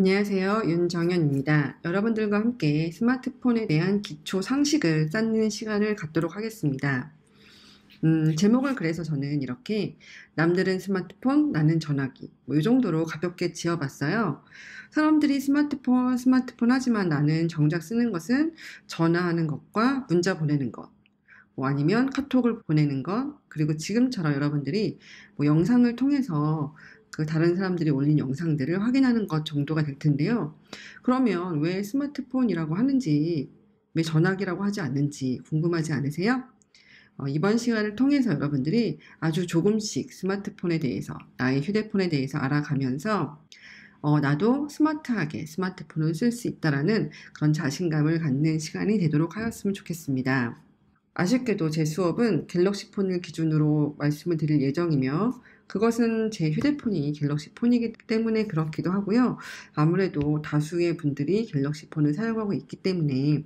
안녕하세요. 윤정현입니다. 여러분들과 함께 스마트폰에 대한 기초 상식을 쌓는 시간을 갖도록 하겠습니다. 음, 제목을 그래서 저는 이렇게 남들은 스마트폰, 나는 전화기 뭐이 정도로 가볍게 지어봤어요. 사람들이 스마트폰, 스마트폰 하지만 나는 정작 쓰는 것은 전화하는 것과 문자 보내는 것, 뭐 아니면 카톡을 보내는 것, 그리고 지금처럼 여러분들이 뭐 영상을 통해서 그 다른 사람들이 올린 영상들을 확인하는 것 정도가 될 텐데요. 그러면 왜 스마트폰이라고 하는지, 왜 전화기라고 하지 않는지 궁금하지 않으세요? 어, 이번 시간을 통해서 여러분들이 아주 조금씩 스마트폰에 대해서, 나의 휴대폰에 대해서 알아가면서 어, 나도 스마트하게 스마트폰을 쓸 수 있다라는 그런 자신감을 갖는 시간이 되도록 하였으면 좋겠습니다. 아쉽게도 제 수업은 갤럭시 폰을 기준으로 말씀을 드릴 예정이며 그것은 제 휴대폰이 갤럭시 폰이기 때문에 그렇기도 하고요. 아무래도 다수의 분들이 갤럭시 폰을 사용하고 있기 때문에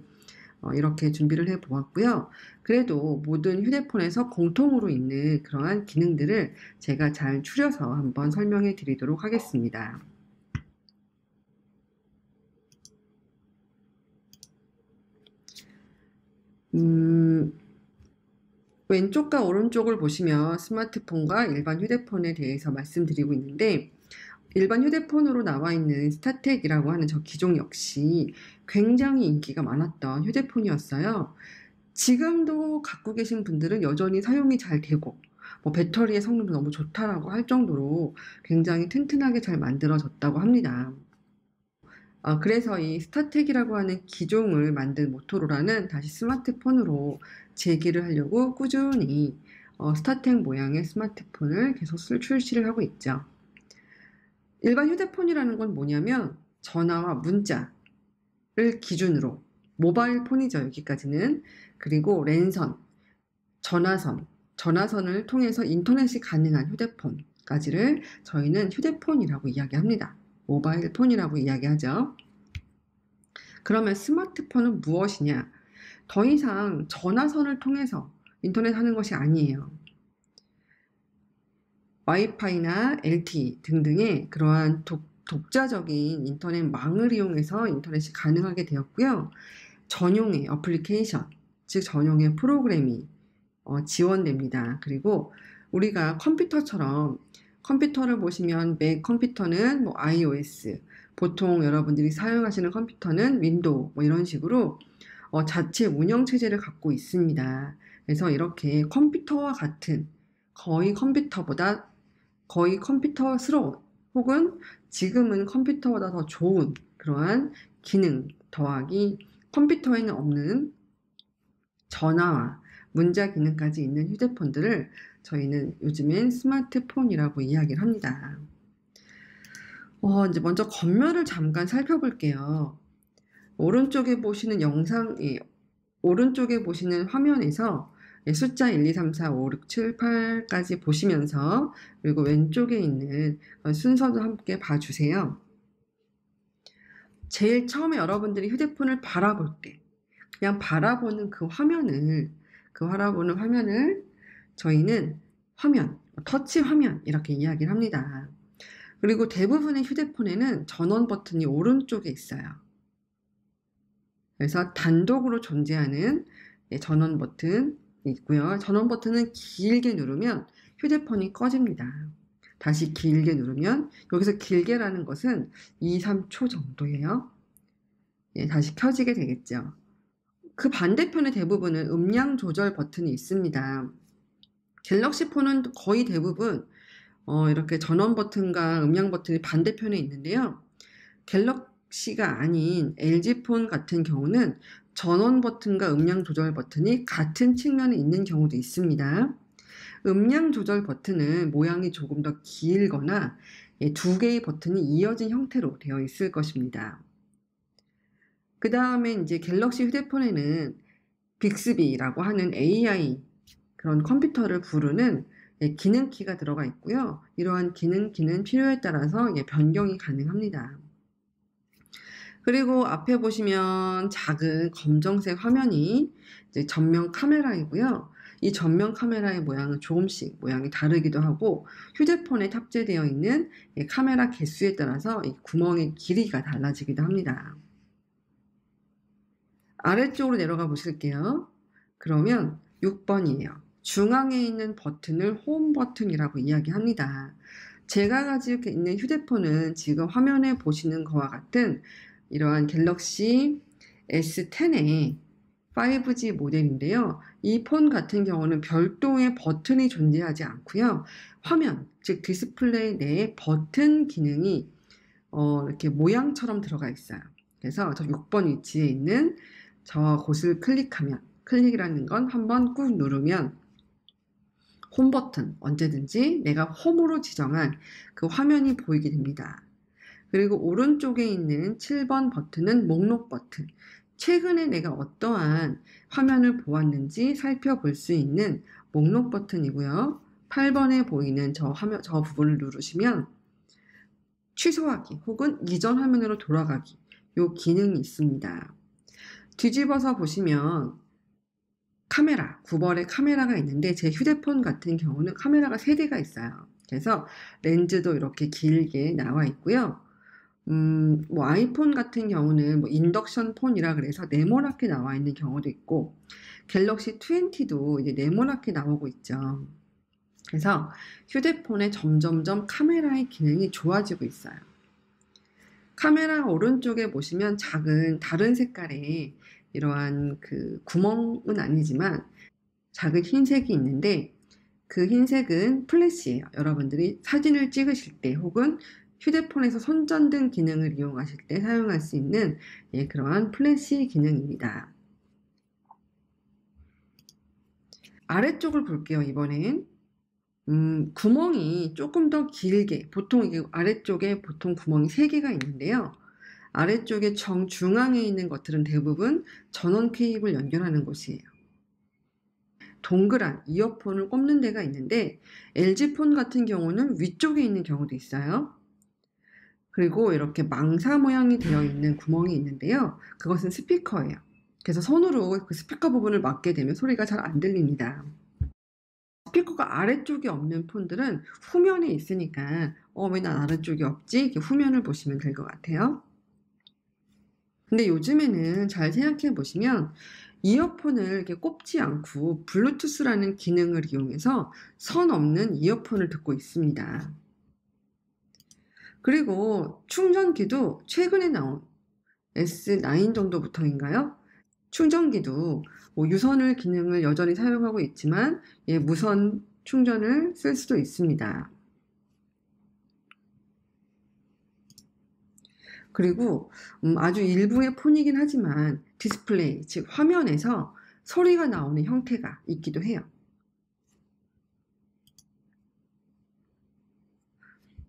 어, 이렇게 준비를 해 보았고요. 그래도 모든 휴대폰에서 공통으로 있는 그러한 기능들을 제가 잘 추려서 한번 설명해 드리도록 하겠습니다. 음, 왼쪽과 오른쪽을 보시면 스마트폰과 일반 휴대폰에 대해서 말씀드리고 있는데 일반 휴대폰으로 나와 있는 스타텍이라고 하는 저 기종 역시 굉장히 인기가 많았던 휴대폰이었어요. 지금도 갖고 계신 분들은 여전히 사용이 잘 되고 뭐 배터리의 성능도 너무 좋다라고 할 정도로 굉장히 튼튼하게 잘 만들어졌다고 합니다. 어, 그래서 이 스타텍이라고 하는 기종을 만든 모토로라는 다시 스마트폰으로 재기를 하려고 꾸준히 어, 스타텍 모양의 스마트폰을 계속 출시를 하고 있죠. 일반 휴대폰이라는 건 뭐냐면 전화와 문자를 기준으로 모바일 폰이죠 여기까지는 그리고 랜선, 전화선, 전화선을 통해서 인터넷이 가능한 휴대폰까지를 저희는 휴대폰이라고 이야기합니다. 모바일 폰이라고 이야기하죠. 그러면 스마트폰은 무엇이냐? 더 이상 전화선을 통해서 인터넷 하는 것이 아니에요. 와이파이나 LTE 등등의 그러한 독, 독자적인 인터넷망을 이용해서 인터넷이 가능하게 되었고요. 전용의 어플리케이션, 즉 전용의 프로그램이 어, 지원됩니다. 그리고 우리가 컴퓨터처럼 컴퓨터를 보시면 맥 컴퓨터는 뭐 iOS, 보통 여러분들이 사용하시는 컴퓨터는 윈도우 뭐 이런 식으로 어, 자체 운영 체제를 갖고 있습니다. 그래서 이렇게 컴퓨터와 같은 거의 컴퓨터보다 거의 컴퓨터스러운 혹은 지금은 컴퓨터보다 더 좋은 그러한 기능 더하기 컴퓨터에는 없는 전화와 문자 기능까지 있는 휴대폰들을 저희는 요즘엔 스마트폰이라고 이야기를 합니다. 어, 이제 먼저 겉면을 잠깐 살펴볼게요. 오른쪽에 보시는 영상, 이 오른쪽에 보시는 화면에서 예, 숫자 1, 2, 3, 4, 5, 6, 7, 8까지 보시면서 그리고 왼쪽에 있는 어, 순서도 함께 봐주세요. 제일 처음에 여러분들이 휴대폰을 바라볼 때 그냥 바라보는 그 화면을 그 바라보는 화면을 저희는 화면, 터치 화면 이렇게 이야기를 합니다. 그리고 대부분의 휴대폰에는 전원 버튼이 오른쪽에 있어요. 그래서 단독으로 존재하는 예, 전원 버튼 있고요. 전원 버튼은 길게 누르면 휴대폰이 꺼집니다. 다시 길게 누르면 여기서 길게라는 것은 2, 3초 정도예요. 예, 다시 켜지게 되겠죠. 그 반대편의 대부분은 음량 조절 버튼이 있습니다. 갤럭시 폰은 거의 대부분 어, 이렇게 전원 버튼과 음량 버튼이 반대편에 있는데요. 갤럭시가 아닌 LG 폰 같은 경우는 전원 버튼과 음량 조절 버튼이 같은 측면에 있는 경우도 있습니다. 음량 조절 버튼은 모양이 조금 더 길거나 예, 두 개의 버튼이 이어진 형태로 되어 있을 것입니다. 그 다음에 이제 갤럭시 휴대폰에는 빅스비라고 하는 AI 그런 컴퓨터를 부르는 예, 기능키가 들어가 있고요. 이러한 기능키는 필요에 따라서 예, 변경이 가능합니다. 그리고 앞에 보시면 작은 검정색 화면이 전면 카메라이고요. 이 전면 카메라의 모양은 조금씩 모양이 다르기도 하고 휴대폰에 탑재되어 있는 예, 카메라 개수에 따라서 구멍의 길이가 달라지기도 합니다. 아래쪽으로 내려가 보실게요. 그러면 6번이에요. 중앙에 있는 버튼을 홈 버튼이라고 이야기합니다. 제가 가지고 있는 휴대폰은 지금 화면에 보시는 것과 같은 이러한 갤럭시 S10의 5G 모델인데요. 이 폰 같은 경우는 별도의 버튼이 존재하지 않고요. 화면, 즉 디스플레이 내에 버튼 기능이 어, 이렇게 모양처럼 들어가 있어요. 그래서 저 6번 위치에 있는 저곳을 클릭하면 클릭이라는 건 한번 꾹 누르면 홈 버튼 언제든지 내가 홈으로 지정한 그 화면이 보이게 됩니다. 그리고 오른쪽에 있는 7번 버튼은 목록 버튼. 최근에 내가 어떠한 화면을 보았는지 살펴볼 수 있는 목록 버튼이고요. 8번에 보이는 저 화면, 저 부분을 누르시면 취소하기 혹은 이전 화면으로 돌아가기 요 기능이 있습니다. 뒤집어서 보시면 카메라, 9벌에 카메라가 있는데 제 휴대폰 같은 경우는 카메라가 3대가 있어요. 그래서 렌즈도 이렇게 길게 나와 있고요. 음, 뭐 아이폰 같은 경우는 뭐 인덕션 폰이라 그래서 네모나게 나와 있는 경우도 있고 갤럭시 20도 이제 네모나게 나오고 있죠. 그래서 휴대폰에 점점점 카메라의 기능이 좋아지고 있어요. 카메라 오른쪽에 보시면 작은 다른 색깔의 이러한 그 구멍은 아니지만 작은 흰색이 있는데 그 흰색은 플래시예요. 여러분들이 사진을 찍으실 때 혹은 휴대폰에서 선전등 기능을 이용하실 때 사용할 수 있는 예, 그러한 플래시 기능입니다. 아래쪽을 볼게요. 이번엔 음, 구멍이 조금 더 길게 보통 이게 아래쪽에 보통 구멍이 3개가 있는데요. 아래쪽에 정중앙에 있는 것들은 대부분 전원 케이블 연결하는 곳이에요. 동그란 이어폰을 꼽는 데가 있는데 LG폰 같은 경우는 위쪽에 있는 경우도 있어요. 그리고 이렇게 망사 모양이 되어 있는 구멍이 있는데요. 그것은 스피커예요. 그래서 손으로 그 스피커 부분을 막게 되면 소리가 잘 안 들립니다. 스피커가 아래쪽에 없는 폰들은 후면에 있으니까 어왜난 아래쪽이 없지? 이렇게 후면을 보시면 될 것 같아요. 근데 요즘에는 잘 생각해 보시면 이어폰을 이렇게 꼽지 않고 블루투스라는 기능을 이용해서 선 없는 이어폰을 듣고 있습니다. 그리고 충전기도 최근에 나온 S9 정도부터인가요? 충전기도 뭐 유선을 기능을 여전히 사용하고 있지만 예, 무선 충전을 쓸 수도 있습니다. 그리고 음, 아주 일부의 폰이긴 하지만 디스플레이, 즉 화면에서 소리가 나오는 형태가 있기도 해요.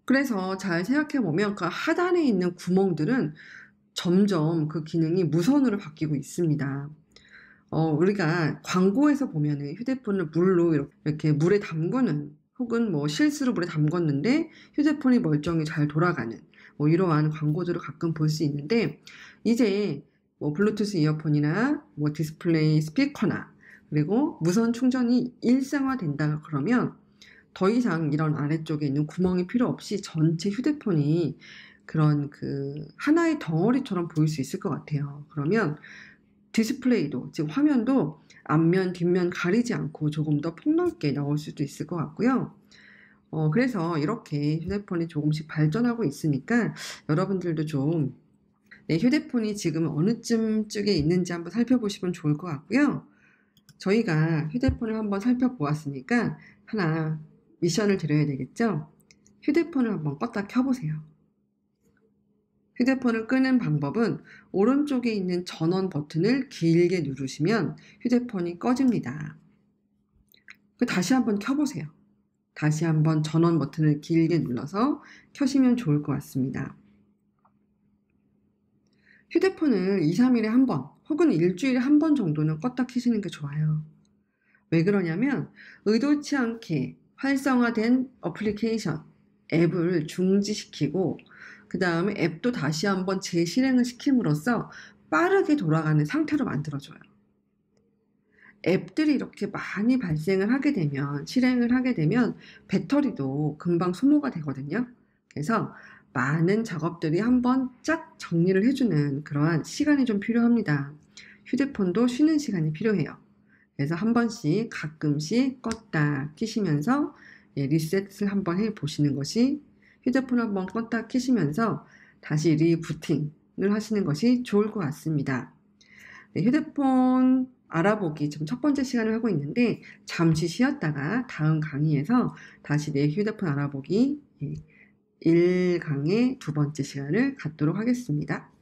그래서 잘 생각해보면 그 하단에 있는 구멍들은 점점 그 기능이 무선으로 바뀌고 있습니다. 어, 우리가 광고에서 보면 휴대폰을 물로 이렇게 물에 담그는 혹은 뭐 실수로 물에 담궜는데 휴대폰이 멀쩡히 잘 돌아가는 뭐 이러한 광고들을 가끔 볼 수 있는데 이제 뭐 블루투스 이어폰이나 뭐 디스플레이 스피커나 그리고 무선 충전이 일상화된다 그러면 더 이상 이런 아래쪽에 있는 구멍이 필요 없이 전체 휴대폰이 그런 그 하나의 덩어리처럼 보일 수 있을 것 같아요. 그러면 디스플레이도 즉 화면도 앞면 뒷면 가리지 않고 조금 더 폭넓게 나올 수도 있을 것 같고요. 어, 그래서 이렇게 휴대폰이 조금씩 발전하고 있으니까 여러분들도 좀 네, 휴대폰이 지금 어느 쯤쪽에 있는지 한번 살펴보시면 좋을 것 같고요. 저희가 휴대폰을 한번 살펴보았으니까 하나 미션을 드려야 되겠죠? 휴대폰을 한번 껐다 켜보세요. 휴대폰을 끄는 방법은 오른쪽에 있는 전원 버튼을 길게 누르시면 휴대폰이 꺼집니다. 그 다시 한번 켜보세요. 다시 한번 전원 버튼을 길게 눌러서 켜시면 좋을 것 같습니다. 휴대폰을 2, 3일에 한 번 혹은 일주일에 한 번 정도는 껐다 켜시는 게 좋아요. 왜 그러냐면 의도치 않게 활성화된 어플리케이션, 앱을 중지시키고 그 다음에 앱도 다시 한번 재실행을 시킴으로써 빠르게 돌아가는 상태로 만들어줘요. 앱들이 이렇게 많이 발생을 하게 되면 실행을 하게 되면 배터리도 금방 소모가 되거든요. 그래서 많은 작업들이 한번 쫙 정리를 해주는 그러한 시간이 좀 필요합니다. 휴대폰도 쉬는 시간이 필요해요. 그래서 한 번씩 가끔씩 껐다 키시면서 예, 리셋을 한번 해 보시는 것이 휴대폰 한번 껐다 키시면서 다시 리부팅을 하시는 것이 좋을 것 같습니다. 네, 휴대폰 알아보기 지첫 번째 시간을 하고 있는데 잠시 쉬었다가 다음 강의에서 다시 내 휴대폰 알아보기 1강의 예, 두 번째 시간을 갖도록 하겠습니다.